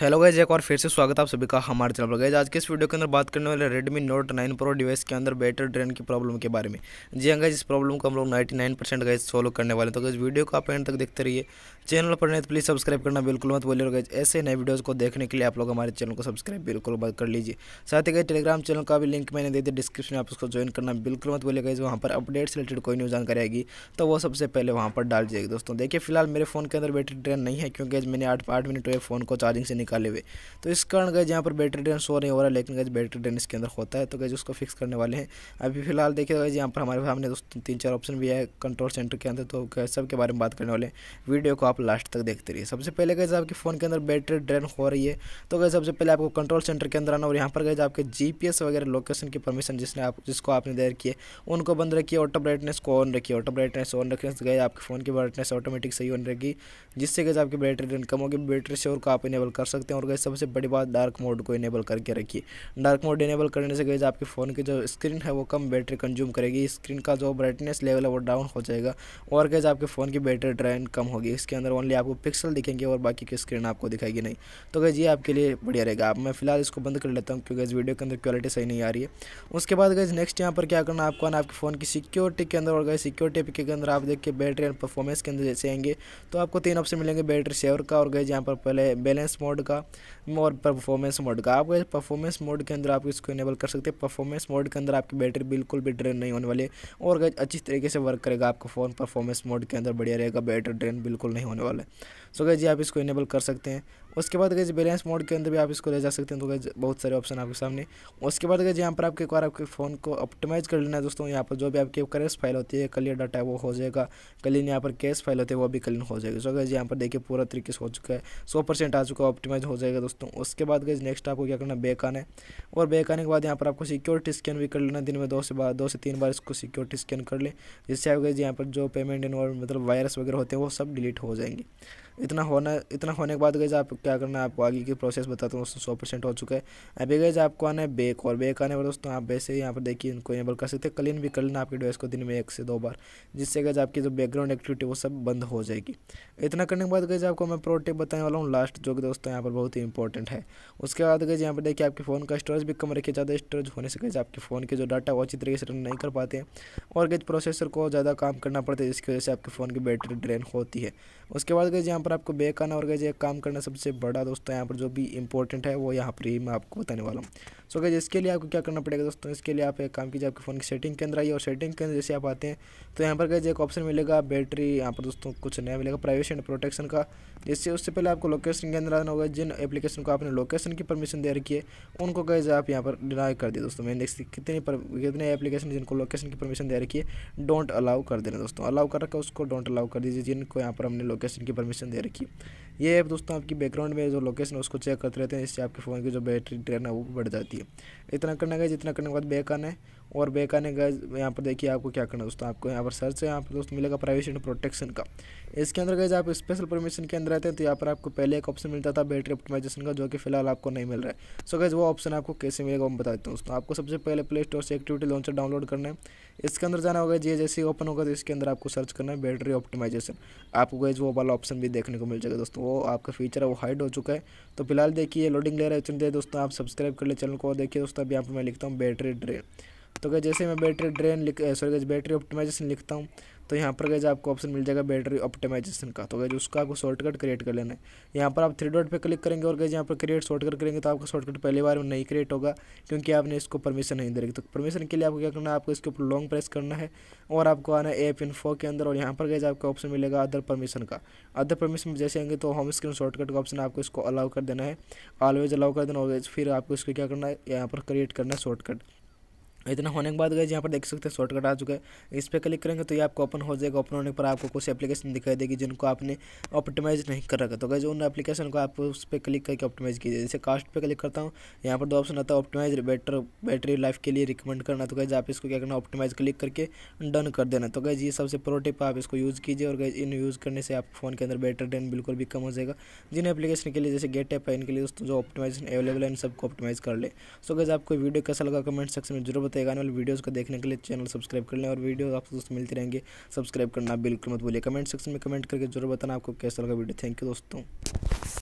hello guys एक और फिर से स्वागत आप सभी का हमारे चैनल पर गाइज आज के इस वीडियो के अंदर बात करने वाले रेडमी नोट 9 प्रो डिवाइस के अंदर बैटरी ड्रेन की प्रॉब्लम के बारे में जी हाँ गाइज इस प्रॉब्लम को हम लोग 99 परसेंट गाइज सॉल्व करने वाले हैं तो गाइज वीडियो को आप एंड तक देखते रहिए चैनल पर नहीं तो प्लीज़ सब्सक्राइब करना बिल्कुल मत बोलिए गाइज ऐसे नए वीडियोज़ को देखने के लिए आप लोग हमारे चैनल को सब्सक्राइब बिल्कुल बंद कर लीजिए साथ ही गाइज टेलीग्राम चैनल का भी लिंक मैंने दे दिया डिस्क्रिप्शन में आप उसको ज्वाइन करना बिल्कुल मत बोलिए गाइज वहाँ पर अपडेट्स रिलेटेड कोई न्यूज़ जानकारी आएगी तो वो सबसे पहले वहाँ पर डाल दिएगा दोस्तों देखिए फिलहाल मेरे फोन के अंदर बैटरी ड्रेन नहीं है क्योंकि मैंने आठ आठ मिनट हुए फ़ोन को चार्जिंग से निकाले हुए तो इस कारण गए जहाँ पर बैटरी ड्रेन शो नहीं हो रहा है लेकिन गए बैटरी ड्रेन इसके अंदर होता है तो गए उसको फिक्स करने वाले हैं अभी फिलहाल देखिए गए पर हमारे सामने दोस्तों तीन चार ऑप्शन भी है कंट्रोल सेंटर के अंदर तो सब के बारे में बात करने वाले वीडियो को आप लास्ट तक देखते रहिए सबसे पहले गए आपके फ़ोन के अंदर बैटरी ड्रेन हो रही है तो गए सबसे पहले आपको कंट्रोल सेंटर के अंदर आना और यहाँ पर गए आपके जी वगैरह लोकेशन की परमिशन जिसने आप जिसको आपने देर किए उनको बंद रखिए ऑटो ब्राइटनेस को ऑन रखिए ऑटो ब्राइटनेस ऑन रखने से गए आपके फ़ोन की ब्राइटनेस ऑटोमेटिक सही ऑन रहेगी जिससे गए आपकी बैटरी ड्रेन कम होगी बैटरी से और को आप इनेबल कर सकते सकते हैं और गई सबसे बड़ी बात डार्क मोड को इनेबल करके रखिए डार्क मोड इनेबल करने से गई आपके फ़ोन की जो स्क्रीन है वो कम बैटरी कंज्यूम करेगी स्क्रीन का जो ब्राइटनेस लेवल है वो डाउन हो जाएगा और गई आपके फ़ोन की बैटरी ड्राइन कम होगी इसके अंदर ओनली आपको पिक्सल दिखेंगे और बाकी की स्क्रीन आपको दिखाएगी नहीं तो गई ये आपके लिए बढ़िया रहेगा अब मैं फिलहाल इसको बंद कर लेता हूँ क्योंकि इस वीडियो के अंदर क्वालिटी सही नहीं आ रही है उसके बाद गई नेक्स्ट यहाँ पर क्या करना आपको ना आपके फ़ोन की सिक्योरिटी के अंदर और गए सिक्योरिटी के अंदर आप देख के बैटरी एंड परफॉर्मेंस के अंदर जैसे आएंगे तो आपको तीन ऑप्शन मिलेंगे बैटरी सेवर का और गए जहाँ पर पहले बैलेंस मोड का और परफॉर्मेंस मोड का आप परफॉर्मेंस मोड के अंदर आप इसको इनेबल कर सकते हैं परफॉर्मेंस मोड के अंदर आपकी बैटरी बिल्कुल भी ड्रेन नहीं होने वाली और अच्छी तरीके से वर्क करेगा आपका फ़ोन परफॉर्मेंस मोड के अंदर बढ़िया रहेगा बैटरी ड्रेन बिल्कुल नहीं होने वाला है सो गए जी आप इसको इनेबल कर सकते हैं उसके बाद गई बैलेंस मोड के अंदर भी आप इसको ले जा सकते हैं तो गई बहुत सारे ऑप्शन आपके सामने उसके बाद गई यहाँ पर आपके एक बार आपके फ़ोन को ऑप्टिमाइज़ कर लेना है दोस्तों यहाँ पर जो भी आपकी करेंस फाइल होती है क्लियर डाटा है वो हो जाएगा क्लीन यहाँ पर कैश फाइल होती है वो भी क्लीन हो जाएगी सो तो गई यहाँ पर देखिए पूरा तरीके से हो चुका है सौ परसेंट आ चुका है ऑप्टिमाइज हो जाएगा दोस्तों उसके बाद गई नेक्स्ट आपको क्या करना बैक आना है और बैक आने के बाद यहाँ पर आपको सिक्योरिटी स्कैन भी कर लेना दिन में दो से बार दो से तीन बार इसको सिक्योरिटी स्कैन कर लें जिससे आप गए यहाँ पर जो पेमेंट इन्वॉल्व मतलब वायरस वगैरह होते हैं वो सब डिलीट हो जाएंगे इतना होना इतना होने के बाद गई आप क्या करना है आपको आगे की प्रोसेस बताता हूँ सौ परसेंट हो चुका है अभी गए आपको आना है बेक और बेक आने पर दोस्तों आप वैसे ही यहाँ पर देखिए इनको इनेबल कर सकते हैं क्लीन भी कर लेना आपकी डिवाइस को दिन में एक से दो बार जिससे गए आपकी जो बैकग्राउंड एक्टिविटी वो सब बंद हो जाएगी इतना करने के बाद गई आपको मैं प्रो बताने वाला हूँ लास्ट जो कि दोस्तों यहाँ पर बहुत ही इंपॉर्टेंट है उसके बाद गई यहाँ पर देखिए आपके फ़ोन का स्टोरेज भी कम रखिए ज़्यादा स्टोरेज होने से गए आपके फ़ोन के जो डाटा वो अच्छी तरीके से रन नहीं कर पाते हैं और गए प्रोसेसर को ज़्यादा काम करना पड़ता है जिसकी वजह से आपके फ़ोन की बैटरी ड्रेन होती है उसके बाद गई यहाँ पर आपको बैक आना और गए एक काम करना सबसे बड़ा दोस्तों यहाँ पर जो भी इंपॉर्टेंट है वो यहाँ पर ही मैं आपको बताने वाला हूँ सो गए इसके लिए आपको क्या करना पड़ेगा दोस्तों इसके लिए आप एक काम कीजिए आपके फ़ोन की सेटिंग के अंदर आइए और सेटिंग के अंदर जैसे आप आते हैं तो यहाँ पर गए एक ऑप्शन मिलेगा बैटरी यहाँ पर दोस्तों कुछ नया मिलेगा प्राइवेसी एंड प्रोटेक्शन का जिससे उससे पहले आपको लोकेशन के अंदर आना होगा जिन एप्लीकेशन को आपने लोकेशन की परमिशन दे रखी है उनको गए आप यहाँ पर डिनाई कर दिए दोस्तों मैंने कितने कितने एप्लीकेशन जिनको लोकेशन की परमिशन दे रखी है डोंट अलाउ कर देना दोस्तों अलाउ कर रखा उसको डोंट अलाउ कर दीजिए जिनको यहाँ पर हमने लोकेशन की परमिशन दे रखी है ये ऐप दोस्तों आपकी बैकग्राउंड में जो लोकेशन है उसको चेक करते रहते हैं इससे आपके फ़ोन की जो बैटरी ट्रेन है वो बढ़ जाती है इतना करना का जितना करने के बाद बैक आना है और बैक ने का यहाँ पर देखिए आपको क्या करना है दोस्तों आपको यहाँ पर सर्च है यहाँ पर दोस्तों मिलेगा प्राइवेसी एंड प्रोटेक्शन का इसके अंदर गए आप स्पेशल परमिशन के अंदर रहते हैं तो यहाँ पर आपको पहले एक ऑप्शन मिलता था बैटरी ऑप्टिमाइजेशन का जो कि फिलहाल आपको नहीं मिल रहा है सो गैज वो ऑप्शन आपको कैसे मिलेगा हम बता देते हैं दोस्तों आपको सबसे पहले प्ले स्टोर से एक्टिविटी लॉन्चर डाउनलोड करना है इसके अंदर जाना होगा जी जैसे ओपन होगा तो इसके अंदर आपको सर्च करना है बैटरी ऑप्टिमाइजेशन आपको गैज वो वाला ऑप्शन भी देखने को मिल जाएगा दोस्तों वो आपका फीचर है वो हाइड हो चुका है तो फिलहाल देखिए लोडिंग ले रहा है दोस्तों आप सब्सक्राइब कर ले चैनल को देखिए दोस्तों अभी यहाँ पर मैं लिखता हूँ बैटरी ड्रेन तो क्या जैसे मैं बैटरी ड्रेन सॉरी गए बैटरी ऑप्टिमाइजेशन लिखता हूँ तो यहाँ पर गए आपको ऑप्शन मिल जाएगा बैटरी ऑप्टिमाइजेशन का तो गए उसका आपको शॉर्टकट क्रिएट कर लेना है यहाँ पर आप थ्री डॉट पे क्लिक करेंगे और गए यहाँ पर क्रिएट शॉर्टकट करेंगे तो आपका शॉर्टकट पहली बार में नहीं क्रिएट होगा क्योंकि आपने इसको परमिशन नहीं दे रही तो परमिशन के लिए आपको क्या करना है आपको इसके ऊपर लॉन्ग प्रेस करना है और आपको आना है एप इन्फो के अंदर और यहाँ पर गए आपका ऑप्शन मिलेगा अदर परमिशन का अदर परमिशन जैसे आएंगे तो होम स्क्रीन शॉर्टकट का ऑप्शन आपको इसको अलाउ कर देना है ऑलवेज अलाउ कर देना और फिर आपको इसको क्या करना है यहाँ पर क्रिएट करना है शॉर्टकट इतना होने के बाद गए यहाँ पर देख सकते हैं शॉर्टकट आ चुका है इस पर क्लिक करेंगे तो ये आपको ओपन हो जाएगा ओपन होने पर आपको कुछ एप्लीकेशन दिखाई देगी जिनको आपने ऑप्टिमाइज नहीं कर रखा तो गए उन एप्लीकेशन को आप उस पर क्लिक करके ऑप्टिमाइज कीजिए जैसे कास्ट पर क्लिक करता हूँ यहाँ पर दो ऑप्शन आता है ऑप्टिमाइज बैटर बैटरी लाइफ के लिए रिकमेंड करना तो गए आप इसको क्या करना ऑप्टिमाइज क्लिक करके डन कर देना तो गए ये सबसे प्रोटिप आप इसको यूज़ कीजिए और गए इन यूज़ करने से आप फ़ोन के अंदर बैटरी डेन बिल्कुल भी कम हो जाएगा जिन एप्लीकेशन के लिए जैसे गेट ऐप है इनके लिए जो ऑप्टिमाइजेशन अवेलेबल है इन सबको ऑप्टिमाइज कर ले सो गए आपको वीडियो कैसा लगा कमेंट सेक्शन में जरूर तक आने वाले वीडियोज़ को देखने के लिए चैनल सब्सक्राइब कर लें और वीडियो आपको दोस्तों मिलते रहेंगे सब्सक्राइब करना बिल्कुल मत बोलिए कमेंट सेक्शन में कमेंट करके जरूर बताना आपको कैसा लगा वीडियो थैंक यू दोस्तों